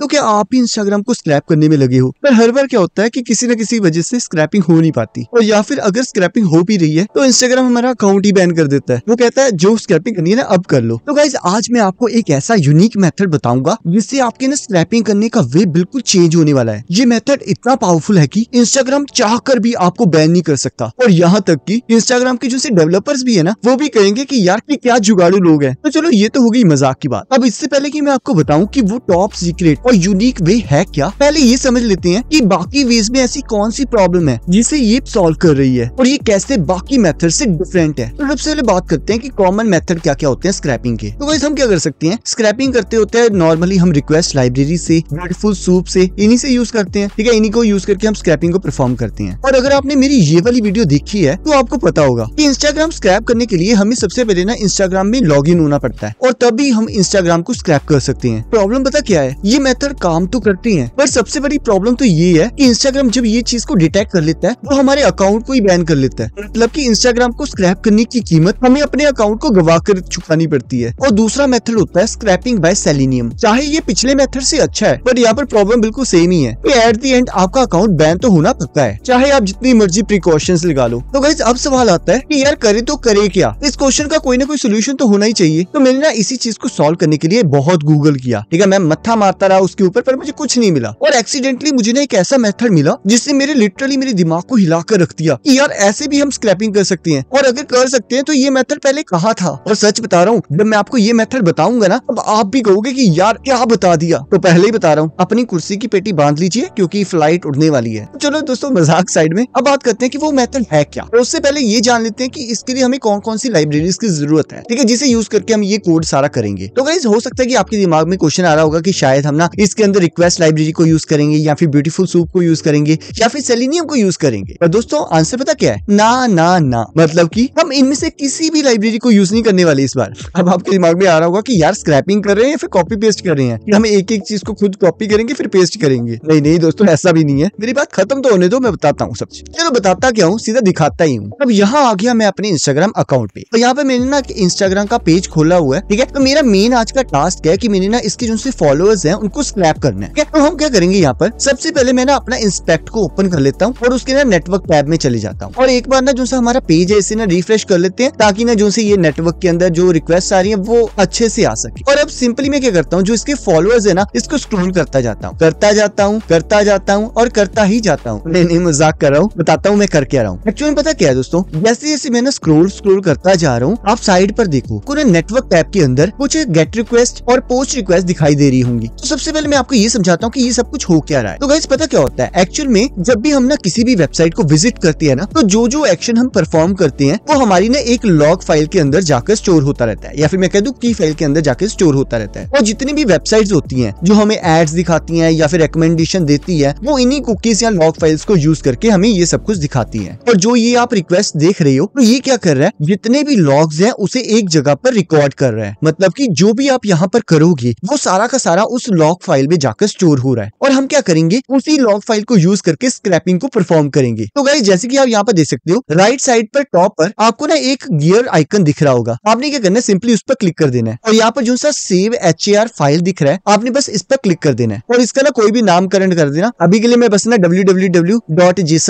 तो क्या आप ही इंस्टाग्राम को स्क्रैप करने में लगे हो पर हर बार क्या होता है कि किसी न किसी वजह से स्क्रैपिंग हो नहीं पाती और या फिर अगर स्क्रैपिंग हो भी रही है तो इंस्टाग्राम हमारा अकाउंट ही बैन कर देता है वो कहता है जो स्क्रैपिंग करनी है ना अब कर लो तो गाइज आज मैं आपको एक ऐसा यूनिक मेथड बताऊंगा जिससे आपके ना स्क्रैपिंग करने का वे बिल्कुल चेंज होने वाला है ये मेथड इतना पावरफुल है की इंस्टाग्राम चाह कर भी आपको बैन नहीं कर सकता और यहाँ तक की इंस्टाग्राम के जो से डेवलपर्स भी है ना वो भी कहेंगे की यार क्या जुगाड़ू लोग है तो चलो ये तो होगी मजाक की बात अब इससे पहले की मैं आपको बताऊँ की वो टॉप सीक्रेट और यूनिक वे है क्या पहले ये समझ लेते हैं कि बाकी वेज में ऐसी कौन सी प्रॉब्लम है जिसे ये सॉल्व कर रही है और ये कैसे बाकी मेथड से डिफरेंट है तो सबसे पहले बात करते हैं कि कॉमन मेथड क्या क्या होते हैं स्क्रैपिंग के तो वैसे हम क्या कर सकते हैं स्क्रैपिंग करते होते हैं नॉर्मली हम रिक्वेस्ट लाइब्रेरी से ब्यूटीफुल सूप से इन्हीं से यूज करते हैं ठीक है इन्हीं को यूज करके हम स्क्रैपिंग को परफॉर्म करते हैं और अगर आपने मेरी ये वाली वीडियो देखी है तो आपको पता होगा की इंस्टाग्राम स्क्रैप करने के लिए हमें सबसे पहले ना इंस्टाग्राम में लॉग होना पड़ता है और तभी हम इंस्टाग्राम को स्क्रैप कर सकते हैं प्रॉब्लम पता क्या है ये मेथड बेहतर काम तो करती है पर सबसे बड़ी प्रॉब्लम तो ये है की इंस्टाग्राम जब ये चीज को डिटेक्ट कर लेता है वो हमारे अकाउंट को ही बैन कर लेता है मतलब की इंस्टाग्राम को स्क्रैप करने की कीमत हमें अपने अकाउंट को गवा कर चुकानी पड़ती है और दूसरा मेथड होता है स्क्रैपिंग बाय सेलिनियम चाहे ये पिछले मेथड से अच्छा है पर यहाँ पर प्रॉब्लम बिल्कुल सेम ही है एट दी एंड आपका अकाउंट बैन तो होना पक्का है चाहे आप जितनी मर्जी प्रिकॉशन लगा लो तो गाइज अब सवाल आता है कि यार करे तो करे क्या इस क्वेश्चन का कोई ना कोई सोल्यूशन तो होना ही चाहिए तो मैंने ना इसी चीज को सॉल्व करने के लिए बहुत गूगल किया ठीक है मैं मत्था मारता रहा उसके ऊपर पर मुझे कुछ नहीं मिला और एक्सीडेंटली मुझे ना एक ऐसा मेथड मिला जिसने मेरे लिटरली मेरे दिमाग को हिलाकर रख दिया कि यार ऐसे भी हम स्क्रैपिंग कर सकते हैं और अगर कर सकते हैं तो ये मेथड पहले कहा था और सच बता रहा हूँ जब मैं आपको ये मेथड बताऊंगा ना अब आप भी कहोगे की यार क्या बता दिया तो पहले ही बता रहा हूँ अपनी कुर्सी की पेटी बांध लीजिए क्यूँकी फ्लाइट उड़ने वाली है तो चलो दोस्तों मजाक साइड में अब बात करते हैं की वो मेथड है क्या तो उससे पहले ये जान लेते हैं की इसके लिए हमें कौन कौन सी लाइब्रेरी की जरूरत है ठीक है जिसे यूज करके हम ये कोड सारा करेंगे तो गाइज हो सकता है की आपके दिमाग में क्वेश्चन आ रहा होगा की शायद हम ना इसके अंदर रिक्वेस्ट लाइब्रेरी को यूज करेंगे या फिर ब्यूटीफुल सूप को यूज करेंगे या फिर सेलिनियम को यूज करेंगे पर दोस्तों आंसर पता क्या है ना ना ना मतलब की हम इनमें से किसी भी लाइब्रेरी को यूज नहीं करने वाले इस बार अब आपके दिमाग में आ रहा होगा की यार स्क्रैपिंग कर रहे हैं या फिर कॉपी पेस्ट कर रहे हैं हम एक एक चीज को खुद कॉपी करेंगे फिर पेस्ट करेंगे नहीं नहीं दोस्तों ऐसा भी नहीं है मेरी बात खत्म तो होने दो मैं बताता हूँ सब चीज चलो बताता क्या हूँ सीधा दिखाता ही हूँ अब यहाँ आ गया मैं अपने इंस्टाग्राम अकाउंट पे तो यहाँ पे मैंने ना इंस्टाग्राम का पेज खोला हुआ है ठीक है तो मेरा मेन आज का टास्क है की मैंने ना इसके जो फॉलोअर्स है उनको स्क्रैप करना है तो हम क्या करेंगे यहाँ पर सबसे पहले मैं ना अपना इंस्पेक्ट को ओपन कर लेता हूँ और उसके ना नेटवर्क टैब में चले जाता हूँ और एक बार ना जो सा हमारा पेज है इसे ना रिफ्रेश कर लेते हैं ताकि ना जो से ये नेटवर्क के अंदर जो रिक्वेस्ट आ रही है वो अच्छे से आ सके और अब सिंपली मैं क्या करता हूँ जो इसके फॉलोअर्स है ना इसको स्क्रोल करता जाता हूँ करता जाता हूँ करता जाता हूँ और करता ही जाता हूँ नहीं नहीं मजाक कर रहा हूँ बताता हूँ मैं करके आ रहा हूँ एक्चुअली पता क्या है दोस्तों जैसे जैसे मैं ना स्क्रोल स्क्रोल करता जा रहा हूँ आप साइड पर देखो पूरे नेटवर्क टैब के अंदर कुछ गेट रिक्वेस्ट और पोस्ट रिक्वेस्ट दिखाई दे रही होंगी तो सबसे सबसे पहले मैं आपको ये समझाता हूँ कि ये सब कुछ हो क्या रहा है तो गाइस पता क्या होता है एक्चुअल में जब भी हम ना किसी भी वेबसाइट को विजिट करते हैं ना तो जो जो एक्शन हम परफॉर्म करते हैं वो हमारी ना एक लॉग फाइल के अंदर जाकर स्टोर होता रहता है या फिर मैं कह दू की फाइल के अंदर जाकर स्टोर होता रहता है और जितनी भी वेबसाइट होती है जो हमें एड्स दिखाती है या फिर रिकमेंडेशन देती है वो इन्हीं कुकीज या लॉग फाइल्स को यूज करके हमें ये सब कुछ दिखाती है और जो ये आप रिक्वेस्ट देख रहे हो तो ये क्या कर रहा है जितने भी लॉग्स हैं उसे एक जगह पर रिकॉर्ड कर रहा है मतलब कि जो भी आप यहाँ पर करोगे वो सारा का सारा उस लॉग लॉक फाइल में जाकर स्टोर हो रहा है और हम क्या करेंगे उसी लॉक फाइल को यूज करके स्क्रैपिंग को परफॉर्म करेंगे तो गाइज जैसे कि आप यहाँ पर देख सकते हो राइट साइड पर टॉप पर आपको ना एक गियर आइकन दिख रहा होगा आपने क्या करना है सिंपली उस पर क्लिक कर देना है और यहाँ पर जो सा सेव एच फाइल दिख रहा है आपने बस इस पर क्लिक कर देना है और इसका ना कोई भी नामकरण कर देना अभी के लिए मैं बस ना डब्ल्यू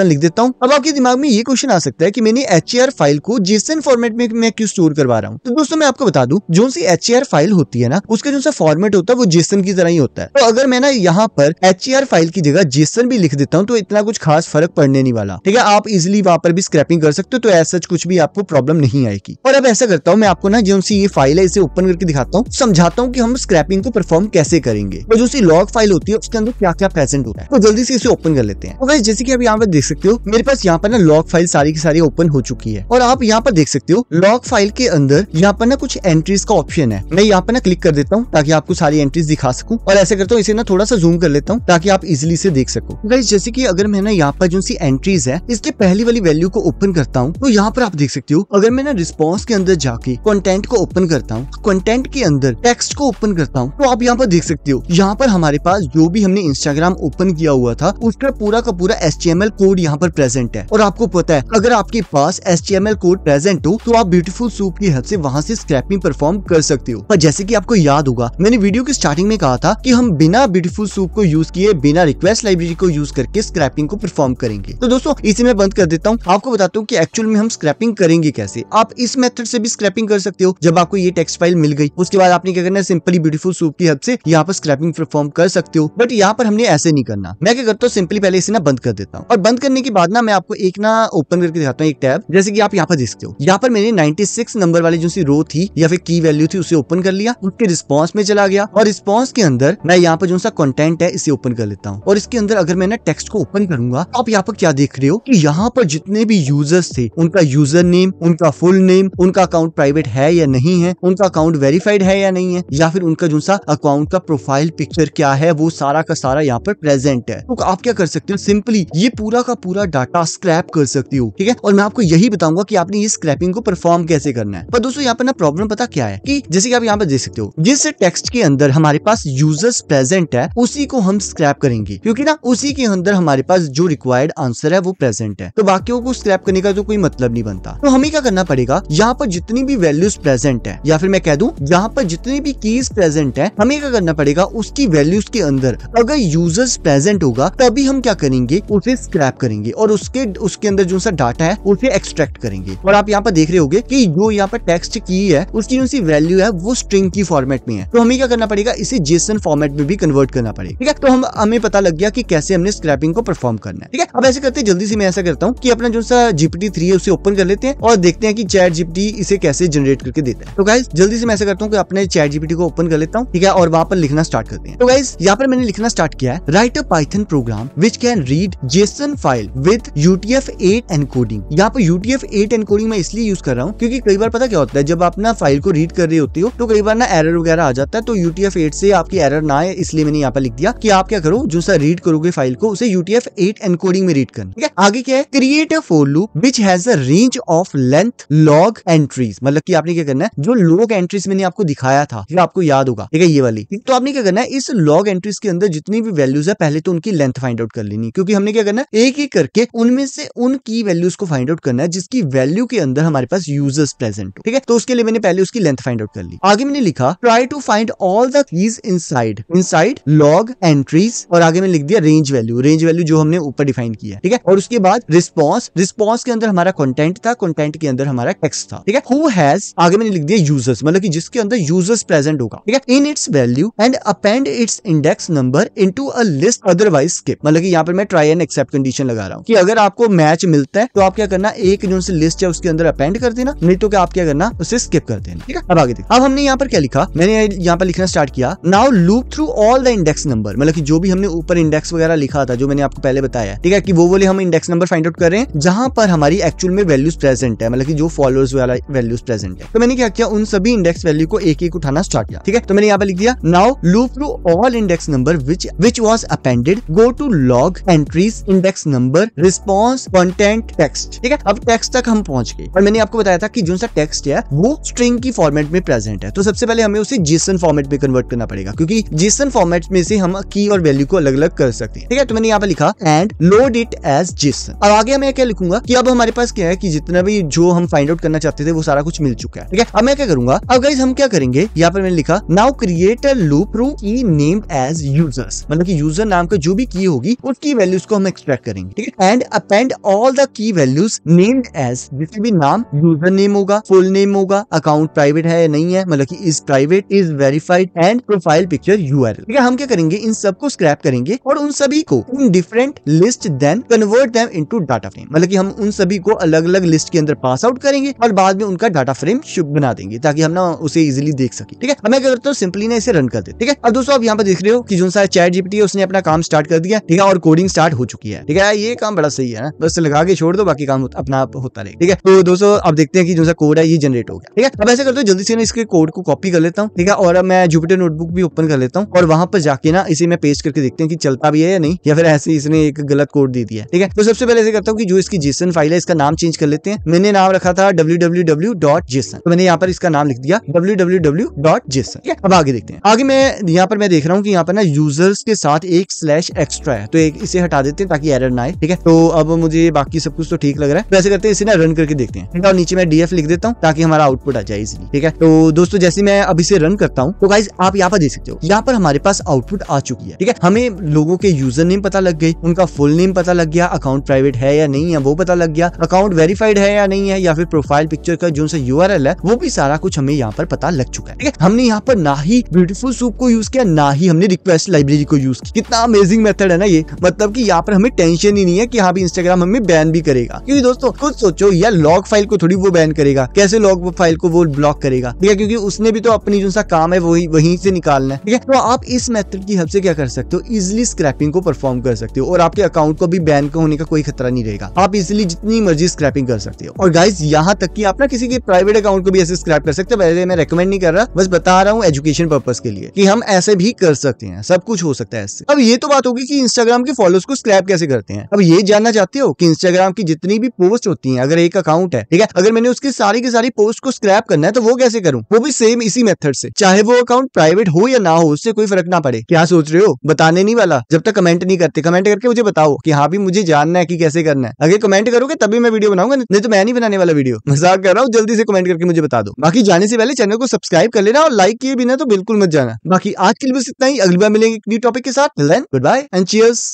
लिख देता हूँ अब आपके दिमाग में ये क्वेश्चन आ सकता है की मैंने एच फाइल को जेसन फॉर्मेट में मैं क्यों स्टोर करवा रहा हूँ तो दोस्तों मैं आपको बता दू जो सी एच फाइल होती है ना उसका जो सा फॉर्मेट होता है वो जेसन की तरह ही होता है सकता है तो अगर मैं ना यहाँ पर एच फाइल e की जगह जेसन भी लिख देता हूँ तो इतना कुछ खास फर्क पड़ने नहीं वाला ठीक है आप इजिली वहाँ पर भी स्क्रैपिंग कर सकते हो तो ऐसा कुछ भी आपको प्रॉब्लम नहीं आएगी और अब ऐसा करता हूँ मैं आपको ना जो सी ये फाइल है इसे ओपन करके दिखाता हूँ समझाता हूँ की हम स्क्रैपिंग को परफॉर्म कैसे करेंगे जो सी लॉग फाइल होती है उसके अंदर क्या क्या प्रेजेंट होता है तो जल्दी से इसे ओपन कर लेते हैं तो जैसे की आप यहाँ पर देख सकते हो मेरे पास यहाँ पर ना लॉग फाइल सारी की सारी ओपन हो चुकी है और आप यहाँ पर देख सकते हो लॉग फाइल के अंदर यहाँ पर ना कुछ एंट्रीज का ऑप्शन है मैं यहाँ पर ना क्लिक कर देता हूँ ताकि आपको सारी एंट्रीज दिखा सकूँ और ऐसे करता हूँ इसे ना थोड़ा सा जूम कर लेता हूँ ताकि आप इजिली से देख सको गाइस जैसे की अगर मैं ना यहाँ पर जो सी एंट्रीज है इसके पहली वाली वैल्यू को ओपन करता हूँ तो यहाँ पर आप देख सकते हो अगर मैं ना रिस्पॉन्स के अंदर जाके कॉन्टेंट को ओपन करता हूँ कॉन्टेंट के अंदर टेक्स्ट को ओपन करता हूँ तो आप यहाँ पर देख सकते हो यहाँ पर हमारे पास जो भी हमने इंस्टाग्राम ओपन किया हुआ था उसका पूरा का पूरा एस कोड यहाँ पर प्रेजेंट है और आपको पता है अगर आपके पास एस कोड प्रेजेंट हो तो आप ब्यूटीफुल सूप की हेल्प से वहाँ से स्क्रैपिंग परफॉर्म कर सकते हो पर जैसे कि आपको याद होगा मैंने वीडियो की स्टार्टिंग में कहा था कि हम बिना ब्यूटीफुल सूप को यूज किए बिना रिक्वेस्ट लाइब्रेरी को यूज करके स्क्रैपिंग को परफॉर्म करेंगे तो दोस्तों इसे मैं बंद कर देता हूँ आपको बताता हूँ की एक्चुअल में हम स्क्रैपिंग करेंगे कैसे आप इस मेथड से भी स्क्रैपिंग कर सकते हो जब आपको ये टेक्स्ट फाइल मिल गई उसके बाद आपने क्या करना है सिंपली ब्यूटीफुल सूप की हद से यहाँ पर स्क्रैपिंग परफॉर्म कर सकते हो बट यहाँ पर हमने ऐसे नहीं करना मैं क्या करता हूँ सिंपली पहले इसे ना बंद कर देता हूँ और बंद करने के बाद ना मैं आपको एक ना ओपन करके दिखाता हूँ एक टैब जैसे की आप यहाँ पर देख सकते हो यहाँ पर मैंने 96 नंबर वाली जो सी रो थी या फिर की वैल्यू थी उसे ओपन कर लिया उसके रिस्पॉन्स में चला गया और रिस्पॉन्स के अंदर मैं यहाँ पर जो सा कंटेंट है इसे ओपन कर लेता हूँ और इसके अंदर अगर मैं ना टेक्स्ट को ओपन करूंगा तो आप यहाँ पर क्या देख रहे हो कि यहाँ पर जितने भी यूजर्स थे उनका यूजर नेम उनका फुल नेम उनका अकाउंट प्राइवेट है या नहीं है उनका अकाउंट वेरीफाइड है या नहीं है या फिर उनका जो सा अकाउंट का प्रोफाइल पिक्चर क्या है वो सारा का सारा यहाँ पर प्रेजेंट है तो आप क्या कर सकते हो सिंपली ये पूरा का पूरा डाटा स्क्रैप कर सकती हो ठीक है और मैं आपको यही बताऊंगा की आपने ये स्क्रैपिंग को परफॉर्म कैसे करना है पर दोस्तों यहाँ पर ना प्रॉब्लम पता क्या है की जैसे की आप यहाँ पर देख सकते हो जिस टेक्स्ट के अंदर हमारे पास यूजर्स पास प्रेजेंट है उसी को हम स्क्रैप करेंगे क्योंकि ना उसी के अंदर हमारे पास जो रिक्वायर्ड आंसर है वो प्रेजेंट है तो बाकियों को स्क्रैप करने का तो कोई मतलब नहीं बनता तो हमें क्या करना पड़ेगा यहाँ पर जितनी भी वैल्यूज प्रेजेंट है या फिर मैं कह दू यहाँ पर जितनी भी कीज प्रेजेंट है हमें क्या करना पड़ेगा उसकी वैल्यूज के अंदर अगर यूजर्स प्रेजेंट होगा तभी हम क्या करेंगे उसे स्क्रैप करेंगे और उसके उसके अंदर जो सा डाटा है उसे एक्सट्रैक्ट करेंगे और आप यहाँ पर देख रहे होगे कि जो यहाँ पर टेक्स्ट की है उसकी जो सी वैल्यू है वो स्ट्रिंग की फॉर्मेट में है तो हमें क्या करना पड़ेगा इसे जेसन फॉर्मेट फॉर्मेट में भी कन्वर्ट करना पड़ेगा ठीक है तो हम हमें पता लग गया कि कैसे हमने स्क्रैपिंग को परफॉर्म करना है ठीक है अब ऐसे करते हैं जल्दी से मैं ऐसा करता हूँ कि अपना जो सा जीपीटी थ्री है उसे ओपन कर लेते हैं और देखते हैं कि चैट जीपीटी इसे कैसे जनरेट करके देता है तो गाइज जल्दी से मैं ऐसा करता हूँ कि अपने चैट जीपीटी को ओपन कर लेता हूँ ठीक है और वहाँ पर लिखना स्टार्ट करते हैं तो गाइज यहाँ पर मैंने लिखना स्टार्ट किया है write a Python program which can read JSON file with UTF eight encoding यहाँ पर यूटीएफ एट एनकोडिंग मैं इसलिए यूज कर रहा हूँ क्योंकि कई बार पता क्या होता है जब आप ना फाइल को रीड कर रहे होते हो तो कई बार ना एरर वगैरह आ जाता है तो यूटीएफ एट से आपकी एरर ना आए इसलिए मैंने यहाँ पर लिख दिया कि आप क्या करो जो सा रीड करोगे फाइल को उसे यूटीएफ एट एनकोडिंग में रीड करना ठीक है आगे क्या है create a for loop which has a range of length log entries मतलब कि आपने क्या करना है जो लॉग एंट्रीज मैंने आपको दिखाया था जो आपको याद होगा ठीक है ये वाली तो आपने क्या करना है इस लॉग एंट्रीज के अंदर जितनी भी वैल्यूज है पहले तो उनकी लेंथ फाइंड आउट कर लेनी क्योंकि हमने क्या करना है एक एक करके उनमें से उन की वैल्यूज को फाइंड आउट करना है जिसकी वैल्यू के अंदर हमारे पास यूजर्स प्रेजेंट हो ठीक है तो उसके लिए मैंने पहले उसकी लेंथ फाइंड आउट कर ली आगे मैंने लिखा try to find all the keys in inside inside log entries और आगे में लिख दिया रेंज वैल्यू रेंज वैल्यू जो हमने ऊपर डिफाइन किया है ठीक है और उसके बाद रिस्पॉन्स रिस्पॉन्स के अंदर हमारा कॉन्टेंट था कॉन्टेंट के अंदर हमारा टेक्स था ठीक है हु हैज आगे मैंने लिख दिया यूजर्स मतलब कि जिसके अंदर यूजर्स प्रेजेंट होगा ठीक है in its value and append its index number into a list otherwise skip मतलब कि यहाँ पर मैं ट्राई एंड एक्सेप्ट कंडीशन लगा रहा हूँ कि अगर आपको मैच मिलता है तो आप क्या करना एक जो से लिस्ट है उसके अंदर अपेंड कर देना नहीं तो क्या आप क्या करना उसे स्किप कर देना ठीक है अब आगे देखो अब हमने यहाँ पर क्या लिखा मैंने यहाँ पर लिखना स्टार्ट किया now loop through all the index number मतलब कि जो भी हमने ऊपर इंडेक्स वगैरह लिखा था जो मैंने आपको पहले बताया ठीक है कि वो वाले हम इंडेक्स नंबर फाइंड आउट कर रहे हैं जहां पर हमारी एक्चुअल में वैल्यूज प्रेजेंट है मतलब कि जो फॉलोअर्स वाला वैल्यूज प्रेजेंट है तो मैंने क्या किया उन सभी इंडेक्स वैल्यू को एक एक उठाना स्टार्ट किया ठीक है तो मैंने यहाँ पर लिख दिया now loop through all index number which which was appended go to log entries index number response content text ठीक है अब टेक्स्ट तक हम पहुंच गए और मैंने आपको बताया था कि जो सा टेक्स्ट है वो स्ट्रिंग की फॉर्मेट में प्रेजेंट है तो सबसे पहले हमें उसे जीसन फॉर्मेट में कन्वर्ट करना पड़ेगा क्योंकि जिसन फॉर्मेट में से हम की और वैल्यू को अलग अलग कर सकते हैं ठीक है तो मैंने यहाँ पे लिखा एंड लोड इट एज जिस अब आगे मैं क्या लिखूंगा कि अब हमारे पास क्या है कि जितना भी जो हम फाइंड आउट करना चाहते थे वो सारा कुछ मिल चुका है ठीक है अब मैं क्या करूंगा अब गाइज हम क्या करेंगे यहाँ पर मैंने लिखा नाउ क्रिएट अ लूप रू की नेम एज यूजर्स मतलब की यूजर नाम का जो भी की होगी उसकी वैल्यूज को हम एक्सट्रैक्ट करेंगे ठीक है and append all the key values named as जिसमें भी नाम यूजर नेम होगा फुल नेम होगा अकाउंट प्राइवेट है या नहीं है मतलब की is private is verified and profile picture you ठीक है हम क्या करेंगे इन सबको स्क्रैप करेंगे और उन सभी को in different list then convert them into data frame मतलब कि हम उन सभी को अलग अलग लिस्ट के अंदर पास आउट करेंगे और बाद में उनका डाटा फ्रेम बना देंगे ताकि हम ना उसे इजिली देख सके ठीक है मैं क्या करता हूँ सिंपली ना इसे रन कर दे ठीक है अब दोस्तों आप यहाँ पर देख रहे हो कि जो सा चैट जीपीटी उसने अपना काम स्टार्ट कर दिया ठीक है और कोडिंग स्टार्ट हो चुकी है ठीक है ये काम बड़ा सही है ना बस लगा के छोड़ दो बाकी काम अपना आप होता रहे ठीक है तो दोस्तों आप देखते हैं कि जो सा कोड है ये जनरेट हो गया ठीक है अब ऐसा करते हो जल्दी से ना इसके कोड को कॉपी कर लेता हूँ ठीक है और मैं जुपिटर नोटबुक भी ओपन कर लेता हूँ करता हूँ और वहां पर जाके ना इसे मैं पेज करके देखते हैं कि चलता भी है या नहीं या फिर ऐसे इसने एक गलत कोड दे दिया ठीक है तो सबसे पहले ऐसे करता हूँ कि जो इसकी जेसन फाइल है इसका नाम चेंज कर लेते हैं मैंने नाम रखा था डब्ल्यू तो मैंने यहाँ पर इसका नाम लिख दिया डब्ल्यू ठीक है अब आगे देखते हैं आगे मैं यहाँ पर मैं देख रहा हूँ कि यहाँ पर ना यूजर्स के साथ एक स्लैश एक्स्ट्रा है तो एक इसे हटा देते हैं ताकि एरर ना आए ठीक है तो अब मुझे बाकी सब कुछ तो ठीक लग रहा है तो करते हैं इसे ना रन करके देखते हैं और नीचे मैं डीएफ लिख देता हूँ ताकि हमारा आउटपुट आ जाए इजिली ठीक है तो दोस्तों जैसे मैं अभी से रन करता हूँ तो गाइज आप यहाँ पर देख सकते हो यहाँ पर हमारे पास आउटपुट आ चुकी है ठीक है हमें लोगों के यूजर नेम पता लग गई उनका फुल नेम पता लग गया अकाउंट प्राइवेट है या नहीं है वो पता लग गया अकाउंट वेरीफाइड है या नहीं है या फिर प्रोफाइल पिक्चर का जो सा यू है वो भी सारा कुछ हमें यहाँ पर पता लग चुका है ठीक है हमने यहाँ पर ना ही ब्यूटीफुल सूप को यूज किया ना ही हमने रिक्वेस्ट लाइब्रेरी को यूज किया कितना अमेजिंग मेथड है ना ये मतलब की यहाँ पर हमें टेंशन ही नहीं है की यहाँ भी इंस्टाग्राम हमें बैन भी करेगा क्योंकि दोस्तों खुद सोचो या लॉग फाइल को थोड़ी वो बैन करेगा कैसे लॉग फाइल को वो ब्लॉक करेगा ठीक है क्योंकि उसने भी तो अपनी जो सा काम है वही वहीं से निकालना है ठीक है तो तो आप इस मेथड की हेल्प से क्या कर सकते हो इजिली स्क्रैपिंग को परफॉर्म कर सकते हो और आपके अकाउंट को भी बैन होने का कोई खतरा नहीं रहेगा आप इजिली जितनी मर्जी स्क्रैपिंग कर सकते हो और गाइज यहाँ तक की आप ना किसी के प्राइवेट अकाउंट को भी ऐसे स्क्रैप कर सकते हो मैं रिकमेंड नहीं कर रहा बस बता रहा हूँ एजुकेशन पर्पज के लिए की हम ऐसे भी कर सकते हैं सब कुछ हो सकता है अब ये तो बात होगी की इंस्टाग्राम के फॉलोअर्स को स्क्रैप कैसे करते हैं अब ये जानना चाहते हो कि इंस्टाग्राम की जितनी भी पोस्ट होती है अगर एक अकाउंट है ठीक है अगर मैंने उसकी सारी की सारी पोस्ट को स्क्रैप करना है तो वो कैसे करूँ वो भी सेम इसी मेथड से चाहे वो अकाउंट प्राइवेट हो या ना हो उससे कोई फर्क ना पड़े क्या सोच रहे हो बताने नहीं वाला जब तक कमेंट नहीं करते कमेंट करके मुझे बताओ की हाँ भी मुझे जानना है कि कैसे करना है अगर कमेंट करोगे तभी मैं वीडियो बनाऊंगा नहीं तो मैं नहीं बनाने वाला वीडियो मजाक कर रहा हूँ जल्दी से कमेंट करके मुझे बता दो बाकी जाने से पहले चैनल को सब्सक्राइब कर लेना और लाइक किए बिना तो बिल्कुल मत जाना बाकी आज के लिए बस इतना ही अगली बार मिलेंगे एक न्यू टॉपिक के साथ गुड बाय एंड चीयर्स